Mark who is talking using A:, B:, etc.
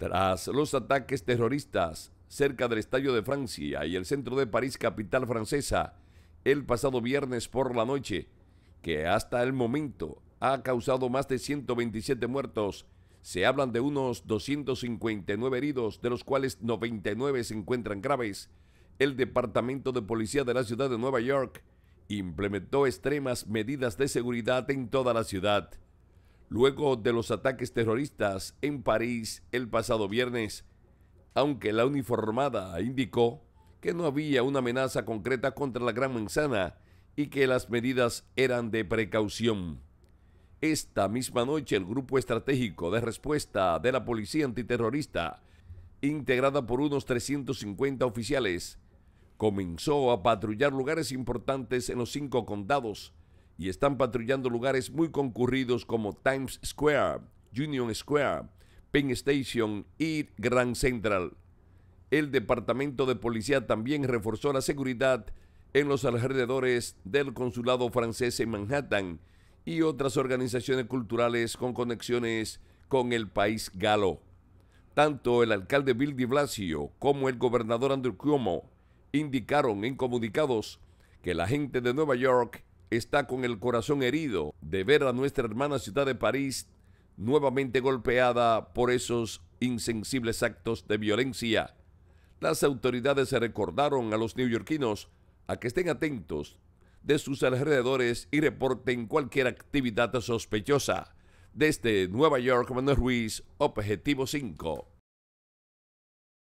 A: Tras los ataques terroristas cerca del Estadio de Francia y el centro de París, capital francesa, el pasado viernes por la noche, que hasta el momento ha causado más de 127 muertos, se hablan de unos 259 heridos, de los cuales 99 se encuentran graves. El Departamento de Policía de la Ciudad de Nueva York implementó extremas medidas de seguridad en toda la ciudad luego de los ataques terroristas en París el pasado viernes, aunque la uniformada indicó que no había una amenaza concreta contra la Gran Manzana y que las medidas eran de precaución. Esta misma noche el Grupo Estratégico de Respuesta de la Policía Antiterrorista, integrada por unos 350 oficiales, comenzó a patrullar lugares importantes en los cinco condados y están patrullando lugares muy concurridos como Times Square, Union Square, Penn Station y Grand Central. El Departamento de Policía también reforzó la seguridad en los alrededores del Consulado francés en Manhattan y otras organizaciones culturales con conexiones con el país galo. Tanto el alcalde Bill de Blasio como el gobernador Andrew Cuomo indicaron en comunicados que la gente de Nueva York está con el corazón herido de ver a nuestra hermana ciudad de París nuevamente golpeada por esos insensibles actos de violencia. Las autoridades se recordaron a los neoyorquinos a que estén atentos de sus alrededores y reporten cualquier actividad sospechosa. Desde Nueva York, Manuel Ruiz, Objetivo 5.